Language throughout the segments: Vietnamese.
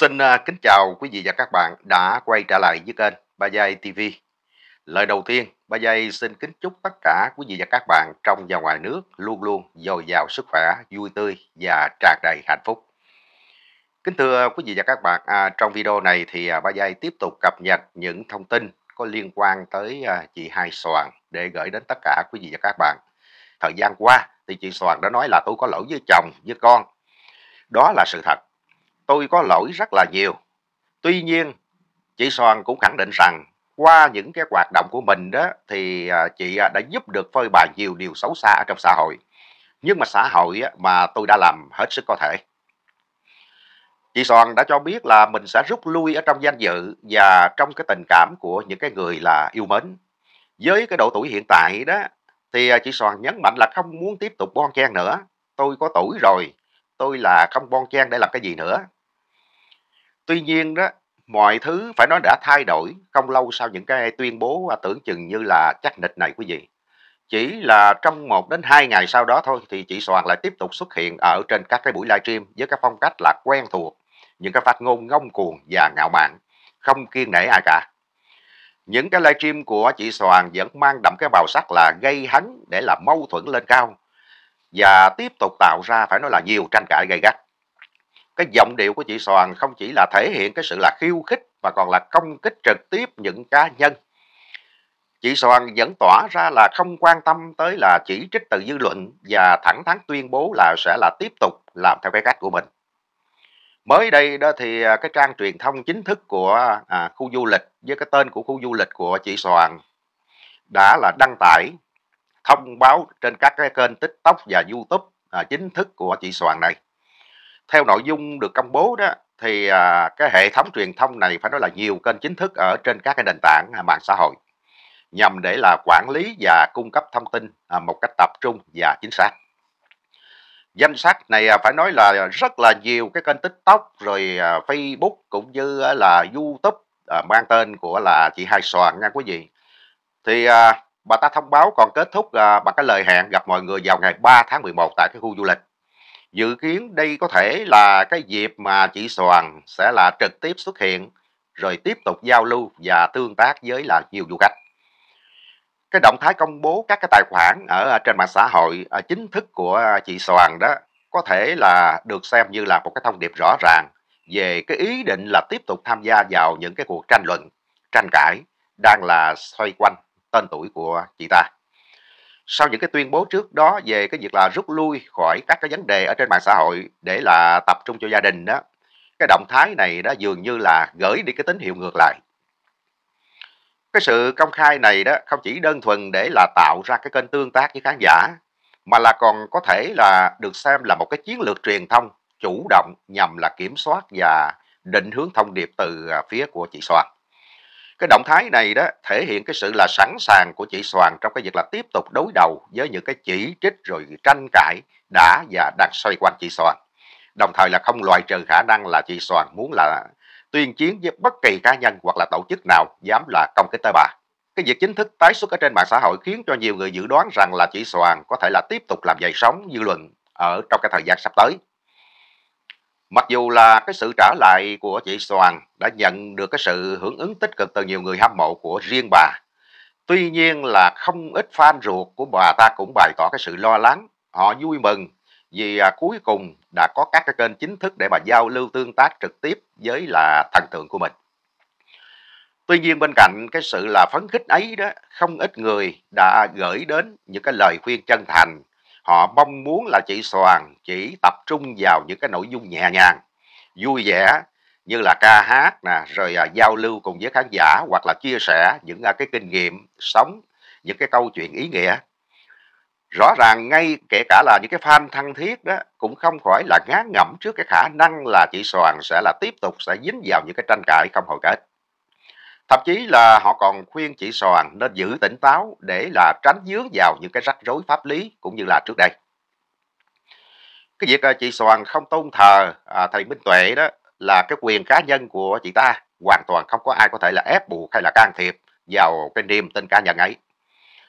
Xin à, kính chào quý vị và các bạn đã quay trở lại với kênh Ba Giai TV. Lời đầu tiên, Ba Giai xin kính chúc tất cả quý vị và các bạn trong và ngoài nước luôn luôn dồi dào sức khỏe, vui tươi và tràn đầy hạnh phúc. Kính thưa quý vị và các bạn, à, trong video này thì à, Ba Giai tiếp tục cập nhật những thông tin có liên quan tới à, chị Hai Soàn để gửi đến tất cả quý vị và các bạn. Thời gian qua thì chị Soàn đã nói là tôi có lỗi với chồng, với con. Đó là sự thật tôi có lỗi rất là nhiều. Tuy nhiên, chị Soan cũng khẳng định rằng qua những cái hoạt động của mình đó thì à, chị à, đã giúp được phơi bày nhiều điều xấu xa ở trong xã hội. Nhưng mà xã hội mà tôi đã làm hết sức có thể. Chị Soan đã cho biết là mình sẽ rút lui ở trong danh dự và trong cái tình cảm của những cái người là yêu mến. Với cái độ tuổi hiện tại đó thì à, chị Soan nhấn mạnh là không muốn tiếp tục bon chen nữa. Tôi có tuổi rồi, tôi là không bon chen để làm cái gì nữa tuy nhiên đó mọi thứ phải nói đã thay đổi không lâu sau những cái tuyên bố à, tưởng chừng như là chắc nịch này quý vị chỉ là trong một đến hai ngày sau đó thôi thì chị Soàn lại tiếp tục xuất hiện ở trên các cái buổi livestream với các phong cách là quen thuộc những cái phát ngôn ngông cuồng và ngạo mạn không kiên nể ai cả những cái livestream của chị Soàn vẫn mang đậm cái màu sắc là gây hấn để làm mâu thuẫn lên cao và tiếp tục tạo ra phải nói là nhiều tranh cãi gây gắt cái giọng điệu của chị Soàn không chỉ là thể hiện cái sự là khiêu khích mà còn là công kích trực tiếp những cá nhân. Chị Soàn vẫn tỏa ra là không quan tâm tới là chỉ trích từ dư luận và thẳng thắn tuyên bố là sẽ là tiếp tục làm theo cái cách của mình. Mới đây đó thì à, cái trang truyền thông chính thức của à, khu du lịch với cái tên của khu du lịch của chị Soàn đã là đăng tải thông báo trên các cái kênh TikTok và YouTube à, chính thức của chị Soàn này theo nội dung được công bố đó thì à, cái hệ thống truyền thông này phải nói là nhiều kênh chính thức ở trên các cái nền tảng à, mạng xã hội nhằm để là quản lý và cung cấp thông tin à, một cách tập trung và chính xác danh sách này phải nói là rất là nhiều cái kênh tiktok rồi facebook cũng như là youtube mang tên của là chị hai soàn nha quý vị thì bà ta thông báo còn kết thúc bằng cái lời hẹn gặp mọi người vào ngày 3 tháng 11 tại cái khu du lịch Dự kiến đây có thể là cái dịp mà chị Soàn sẽ là trực tiếp xuất hiện rồi tiếp tục giao lưu và tương tác với là nhiều du khách. Cái động thái công bố các cái tài khoản ở trên mạng xã hội à, chính thức của chị Soàn đó có thể là được xem như là một cái thông điệp rõ ràng về cái ý định là tiếp tục tham gia vào những cái cuộc tranh luận, tranh cãi đang là xoay quanh tên tuổi của chị ta sau những cái tuyên bố trước đó về cái việc là rút lui khỏi các cái vấn đề ở trên mạng xã hội để là tập trung cho gia đình đó cái động thái này đó dường như là gửi đi cái tín hiệu ngược lại cái sự công khai này đó không chỉ đơn thuần để là tạo ra cái kênh tương tác với khán giả mà là còn có thể là được xem là một cái chiến lược truyền thông chủ động nhằm là kiểm soát và định hướng thông điệp từ à, phía của chị Soan cái động thái này đó thể hiện cái sự là sẵn sàng của chị Soàn trong cái việc là tiếp tục đối đầu với những cái chỉ trích rồi tranh cãi đã và đang xoay quanh chị Soàn. Đồng thời là không loại trừ khả năng là chị Soàn muốn là tuyên chiến với bất kỳ cá nhân hoặc là tổ chức nào dám là công kích tới bà. Cái việc chính thức tái xuất ở trên mạng xã hội khiến cho nhiều người dự đoán rằng là chị Soàn có thể là tiếp tục làm dậy sóng dư luận ở trong cái thời gian sắp tới. Mặc dù là cái sự trả lại của chị Soàn đã nhận được cái sự hưởng ứng tích cực từ nhiều người hâm mộ của riêng bà, tuy nhiên là không ít fan ruột của bà ta cũng bày tỏ cái sự lo lắng. Họ vui mừng vì à, cuối cùng đã có các cái kênh chính thức để mà giao lưu tương tác trực tiếp với là thần tượng của mình. Tuy nhiên bên cạnh cái sự là phấn khích ấy đó, không ít người đã gửi đến những cái lời khuyên chân thành Họ mong muốn là chị Soàn chỉ tập trung vào những cái nội dung nhẹ nhàng, vui vẻ như là ca hát nè, rồi à, giao lưu cùng với khán giả hoặc là chia sẻ những à, cái kinh nghiệm sống, những cái câu chuyện ý nghĩa. Rõ ràng ngay kể cả là những cái fan thân thiết đó cũng không khỏi là ngán ngẩm trước cái khả năng là chị Soàn sẽ là tiếp tục sẽ dính vào những cái tranh cãi không hồi kết. Thậm chí là họ còn khuyên chị Soàn nên giữ tỉnh táo để là tránh dướng vào những cái rắc rối pháp lý cũng như là trước đây. Cái việc à, chị Soàn không tôn thờ à, thầy Minh Tuệ đó là cái quyền cá nhân của chị ta. Hoàn toàn không có ai có thể là ép buộc hay là can thiệp vào cái niềm tin cá nhân ấy.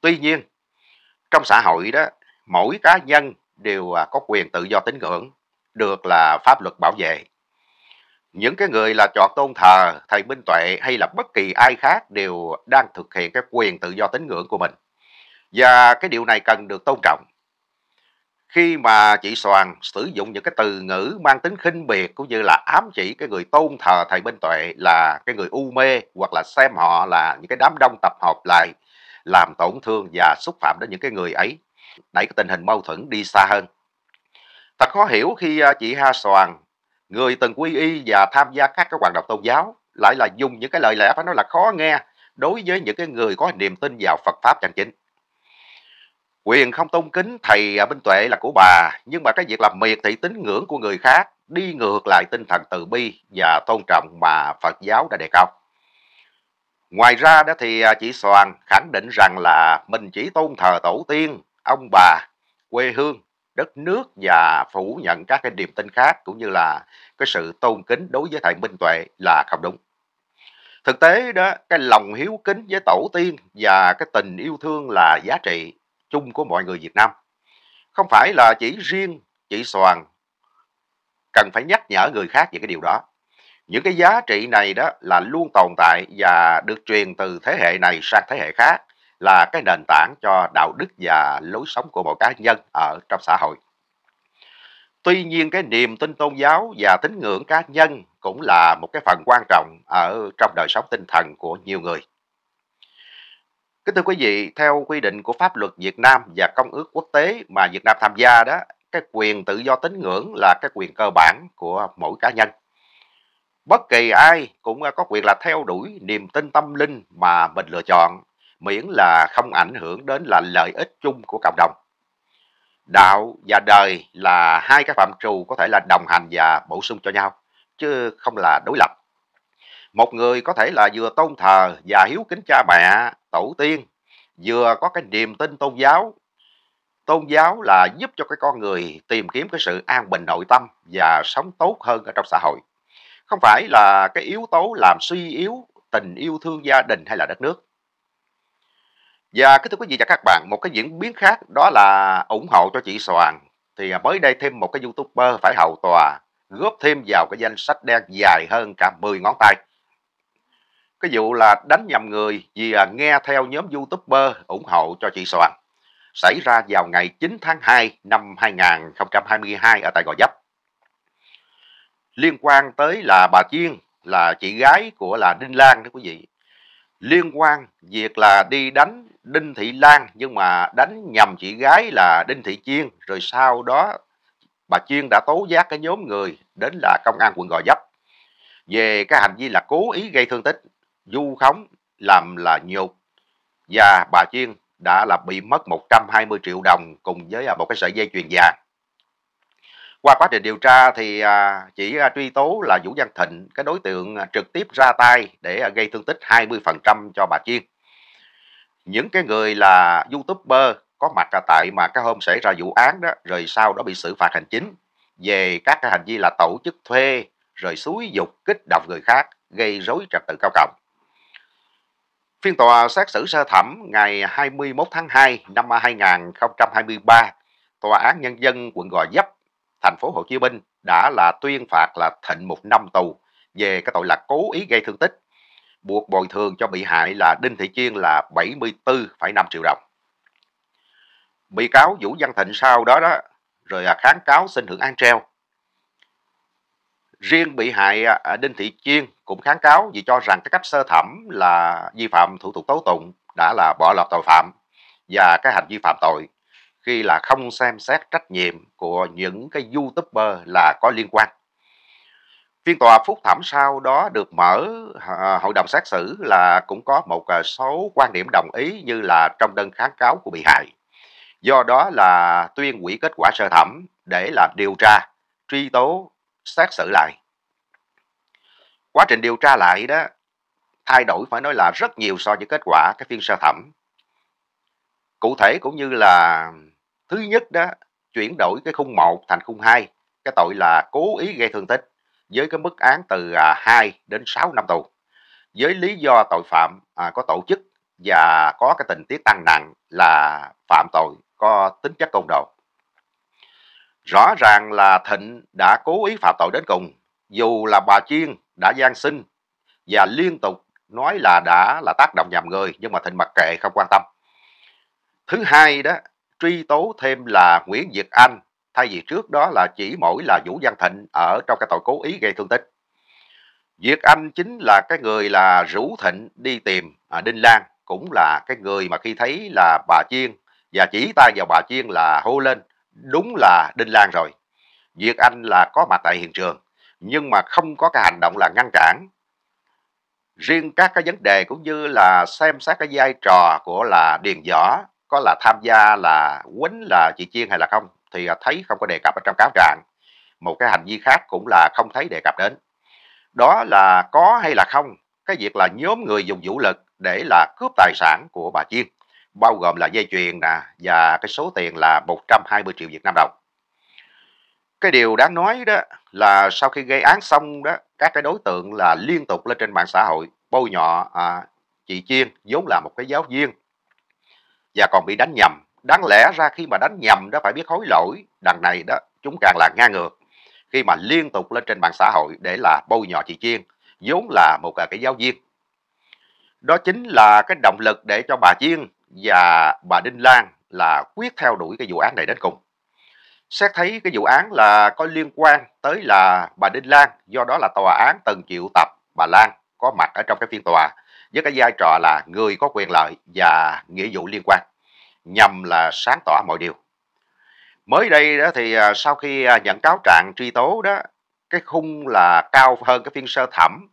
Tuy nhiên, trong xã hội đó, mỗi cá nhân đều à, có quyền tự do tín ngưỡng, được là pháp luật bảo vệ. Những cái người là chọn tôn thờ, thầy Minh Tuệ hay là bất kỳ ai khác đều đang thực hiện cái quyền tự do tín ngưỡng của mình. Và cái điều này cần được tôn trọng. Khi mà chị Soàn sử dụng những cái từ ngữ mang tính khinh biệt cũng như là ám chỉ cái người tôn thờ thầy Minh Tuệ là cái người u mê hoặc là xem họ là những cái đám đông tập hợp lại làm tổn thương và xúc phạm đến những cái người ấy đẩy cái tình hình mâu thuẫn đi xa hơn. Thật khó hiểu khi à, chị Ha Soàn người từng quy y và tham gia các cái hoạt động tôn giáo lại là dùng những cái lời lẽ phải nói là khó nghe đối với những cái người có niềm tin vào Phật pháp chân chính. Quyền không tôn kính thầy Minh Tuệ là của bà, nhưng mà cái việc làm miệt thị tín ngưỡng của người khác đi ngược lại tinh thần từ bi và tôn trọng mà Phật giáo đã đề cao. Ngoài ra đó thì à, chị Soàn khẳng định rằng là mình chỉ tôn thờ tổ tiên, ông bà, quê hương đất nước và phủ nhận các cái niềm tin khác cũng như là cái sự tôn kính đối với thầy Minh Tuệ là không đúng. Thực tế đó, cái lòng hiếu kính với tổ tiên và cái tình yêu thương là giá trị chung của mọi người Việt Nam. Không phải là chỉ riêng chị Soàn cần phải nhắc nhở người khác về cái điều đó. Những cái giá trị này đó là luôn tồn tại và được truyền từ thế hệ này sang thế hệ khác là cái nền tảng cho đạo đức và lối sống của mọi cá nhân ở trong xã hội. Tuy nhiên cái niềm tin tôn giáo và tín ngưỡng cá nhân cũng là một cái phần quan trọng ở trong đời sống tinh thần của nhiều người. Kính thưa quý vị, theo quy định của pháp luật Việt Nam và công ước quốc tế mà Việt Nam tham gia đó, cái quyền tự do tín ngưỡng là cái quyền cơ bản của mỗi cá nhân. Bất kỳ ai cũng có quyền là theo đuổi niềm tin tâm linh mà mình lựa chọn miễn là không ảnh hưởng đến là lợi ích chung của cộng đồng. Đạo và đời là hai cái phạm trù có thể là đồng hành và bổ sung cho nhau, chứ không là đối lập. Một người có thể là vừa tôn thờ và hiếu kính cha mẹ, tổ tiên, vừa có cái niềm tin tôn giáo. Tôn giáo là giúp cho cái con người tìm kiếm cái sự an bình nội tâm và sống tốt hơn ở trong xã hội. Không phải là cái yếu tố làm suy yếu tình yêu thương gia đình hay là đất nước. Và kính thưa quý vị và các bạn, một cái diễn biến khác đó là ủng hộ cho chị Soàn. Thì à, mới đây thêm một cái youtuber phải hầu tòa, góp thêm vào cái danh sách đen dài hơn cả 10 ngón tay. Cái vụ là đánh nhầm người vì à, nghe theo nhóm youtuber ủng hộ cho chị Soàn xảy ra vào ngày 9 tháng 2 năm 2022 ở tại Gò dấp Liên quan tới là bà Chiên, là chị gái của là Đinh Lan đó quý vị. Liên quan việc là đi đánh Đinh Thị Lan nhưng mà đánh nhầm chị gái là Đinh Thị Chiên rồi sau đó bà Chiên đã tố giác cái nhóm người đến là công an quận Gò Vấp về cái hành vi là cố ý gây thương tích, du khống, làm là nhục và bà Chiên đã là bị mất 120 triệu đồng cùng với à, một cái sợi dây chuyền vàng. Qua quá trình điều tra thì à, chỉ à, truy tố là Vũ Văn Thịnh, cái đối tượng trực tiếp ra tay để gây thương tích 20% cho bà Chiên những cái người là youtuber có mặt tại mà cái hôm xảy ra vụ án đó rồi sau đó bị xử phạt hành chính về các cái hành vi là tổ chức thuê rồi xúi dục kích động người khác gây rối trật tự cao cộng. Phiên tòa xét xử sơ thẩm ngày 21 tháng 2 năm 2023, Tòa án Nhân dân quận Gò Vấp, thành phố Hồ Chí Minh đã là tuyên phạt là Thịnh một năm tù về cái tội là cố ý gây thương tích buộc bồi thường cho bị hại là Đinh Thị Chiên là 74,5 triệu đồng. Bị cáo Vũ Văn Thịnh sau đó đó rồi à, kháng cáo xin hưởng án treo. Riêng bị hại à, à, Đinh Thị Chiên cũng kháng cáo vì cho rằng cái cấp sơ thẩm là vi phạm thủ tục tố tụng đã là bỏ lọt tội phạm và cái hành vi phạm tội khi là không xem xét trách nhiệm của những cái youtuber là có liên quan phiên tòa phúc thẩm sau đó được mở à, hội đồng xét xử là cũng có một à, số quan điểm đồng ý như là trong đơn kháng cáo của bị hại do đó là tuyên hủy kết quả sơ thẩm để là điều tra truy tố xét xử lại quá trình điều tra lại đó thay đổi phải nói là rất nhiều so với kết quả cái phiên sơ thẩm cụ thể cũng như là thứ nhất đó chuyển đổi cái khung 1 thành khung 2 cái tội là cố ý gây thương tích với cái mức án từ à, 2 đến 6 năm tù với lý do tội phạm à, có tổ chức và có cái tình tiết tăng nặng là phạm tội có tính chất công đồ. Rõ ràng là Thịnh đã cố ý phạm tội đến cùng, dù là bà Chiên đã gian sinh và liên tục nói là đã là tác động nhầm người nhưng mà Thịnh mặc kệ không quan tâm. Thứ hai đó, truy tố thêm là Nguyễn Việt Anh thay vì trước đó là chỉ mỗi là Vũ Văn Thịnh ở trong cái tội cố ý gây thương tích. Việt Anh chính là cái người là rủ Thịnh đi tìm à, Đinh Lan, cũng là cái người mà khi thấy là bà Chiên và chỉ tay vào bà Chiên là hô lên, đúng là Đinh Lan rồi. Việt Anh là có mặt tại hiện trường, nhưng mà không có cái hành động là ngăn cản. Riêng các cái vấn đề cũng như là xem xét cái vai trò của là Điền Võ có là tham gia là quấn là chị Chiên hay là không thì à, thấy không có đề cập ở trong cáo trạng một cái hành vi khác cũng là không thấy đề cập đến đó là có hay là không cái việc là nhóm người dùng vũ lực để là cướp tài sản của bà Chiên bao gồm là dây chuyền nè và cái số tiền là 120 triệu Việt Nam đồng cái điều đáng nói đó là sau khi gây án xong đó các cái đối tượng là liên tục lên trên mạng xã hội bôi nhọ à, chị Chiên vốn là một cái giáo viên và còn bị đánh nhầm Đáng lẽ ra khi mà đánh nhầm đó phải biết hối lỗi, đằng này đó chúng càng là ngang ngược. Khi mà liên tục lên trên mạng xã hội để là bôi nhọ chị Chiên, vốn là một à, cái giáo viên. Đó chính là cái động lực để cho bà Chiên và bà Đinh Lan là quyết theo đuổi cái vụ án này đến cùng. Xét thấy cái vụ án là có liên quan tới là bà Đinh Lan, do đó là tòa án từng triệu tập bà Lan có mặt ở trong cái phiên tòa với cái vai trò là người có quyền lợi và nghĩa vụ liên quan nhằm là sáng tỏ mọi điều. Mới đây đó thì à, sau khi à, nhận cáo trạng truy tố đó, cái khung là cao hơn cái phiên sơ thẩm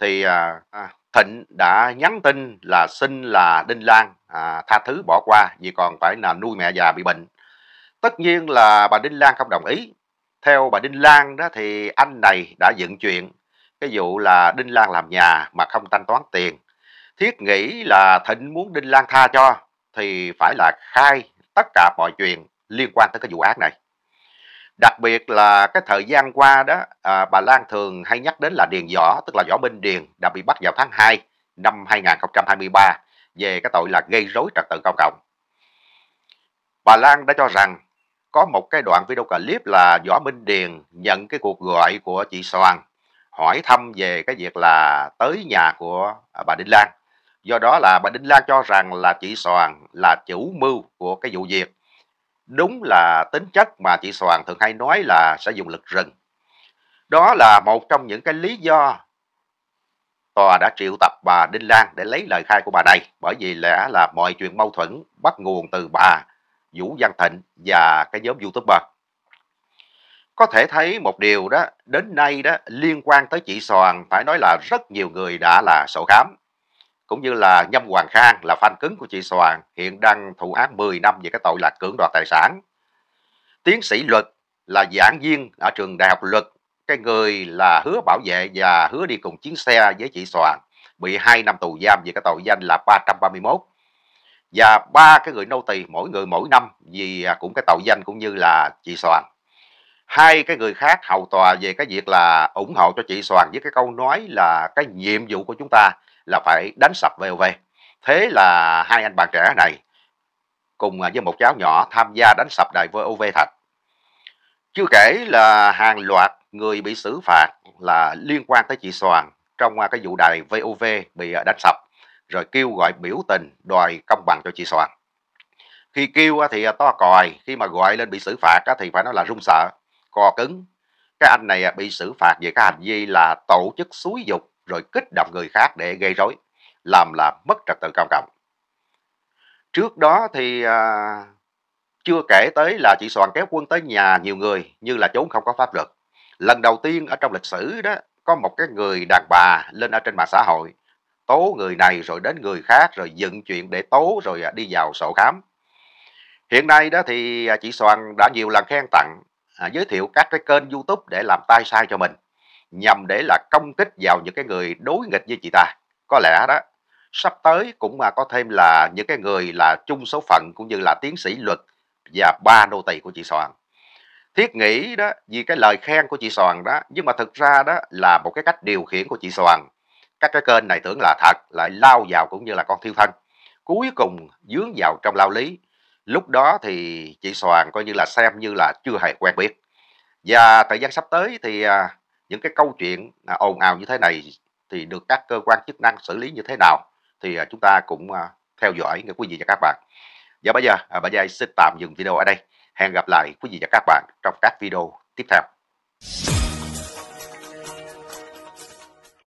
thì à, Thịnh đã nhắn tin là xin là Đinh Lan à, tha thứ bỏ qua vì còn phải là nuôi mẹ già bị bệnh. Tất nhiên là bà Đinh Lan không đồng ý. Theo bà Đinh Lan đó thì anh này đã dựng chuyện cái vụ là Đinh Lan làm nhà mà không thanh toán tiền. Thiết nghĩ là Thịnh muốn Đinh Lan tha cho thì phải là khai tất cả mọi chuyện liên quan tới cái vụ án này. Đặc biệt là cái thời gian qua đó, à, bà Lan thường hay nhắc đến là Điền Võ, tức là Võ Minh Điền đã bị bắt vào tháng 2 năm 2023 về cái tội là gây rối trật tự công cộng. Bà Lan đã cho rằng có một cái đoạn video clip là Võ Minh Điền nhận cái cuộc gọi của chị Soàn hỏi thăm về cái việc là tới nhà của à, bà Đinh Lan Do đó là bà Đinh Lan cho rằng là chị Soàn là chủ mưu của cái vụ việc. Đúng là tính chất mà chị Soàn thường hay nói là sẽ dùng lực rừng. Đó là một trong những cái lý do tòa đã triệu tập bà Đinh Lan để lấy lời khai của bà này bởi vì lẽ là mọi chuyện mâu thuẫn bắt nguồn từ bà Vũ Văn Thịnh và cái nhóm YouTuber. Có thể thấy một điều đó, đến nay đó liên quan tới chị Soàn phải nói là rất nhiều người đã là sổ khám cũng như là Nhâm Hoàng Khang là fan cứng của chị Soàn hiện đang thụ án 10 năm về cái tội là cưỡng đoạt tài sản. Tiến sĩ luật là giảng viên ở trường đại học luật, cái người là hứa bảo vệ và hứa đi cùng chuyến xe với chị Soàn bị 2 năm tù giam về cái tội danh là 331 và ba cái người nô tỳ mỗi người mỗi năm vì à, cũng cái tội danh cũng như là chị Soàn hai cái người khác hầu tòa về cái việc là ủng hộ cho chị Soàn với cái câu nói là cái nhiệm vụ của chúng ta là phải đánh sập VOV. Thế là hai anh bạn trẻ này cùng với một cháu nhỏ tham gia đánh sập đài VOV thật. Chưa kể là hàng loạt người bị xử phạt là liên quan tới chị Soàn trong à, cái vụ đài VOV bị à, đánh sập rồi kêu gọi biểu tình đòi công bằng cho chị Soàn. Khi kêu à, thì to còi, khi mà gọi lên bị xử phạt thì phải nói là run sợ, co cứng. Cái anh này bị xử phạt về cái hành vi là tổ chức xúi dục rồi kích động người khác để gây rối, làm là mất trật tự công cộng. Trước đó thì à, chưa kể tới là chị Soạn kéo quân tới nhà nhiều người như là trốn không có pháp luật. Lần đầu tiên ở trong lịch sử đó có một cái người đàn bà lên ở trên mạng xã hội tố người này rồi đến người khác rồi dựng chuyện để tố rồi à, đi vào sổ khám. Hiện nay đó thì à, chị Soạn đã nhiều lần khen tặng, à, giới thiệu các cái kênh YouTube để làm tay sai cho mình nhằm để là công kích vào những cái người đối nghịch với chị ta có lẽ đó sắp tới cũng mà có thêm là những cái người là chung số phận cũng như là tiến sĩ luật và ba đô tỳ của chị Soàn thiết nghĩ đó vì cái lời khen của chị Soàn đó nhưng mà thực ra đó là một cái cách điều khiển của chị Soàn các cái kênh này tưởng là thật lại lao vào cũng như là con thiêu thân cuối cùng dướng vào trong lao lý lúc đó thì chị Soàn coi như là xem như là chưa hề quen biết và thời gian sắp tới thì à, những cái câu chuyện ồn ào như thế này thì được các cơ quan chức năng xử lý như thế nào thì à, chúng ta cũng à, theo dõi quý vị và các bạn. Và bây giờ à, bây giờ xin tạm dừng video ở đây. Hẹn gặp lại quý vị và các bạn trong các video tiếp theo.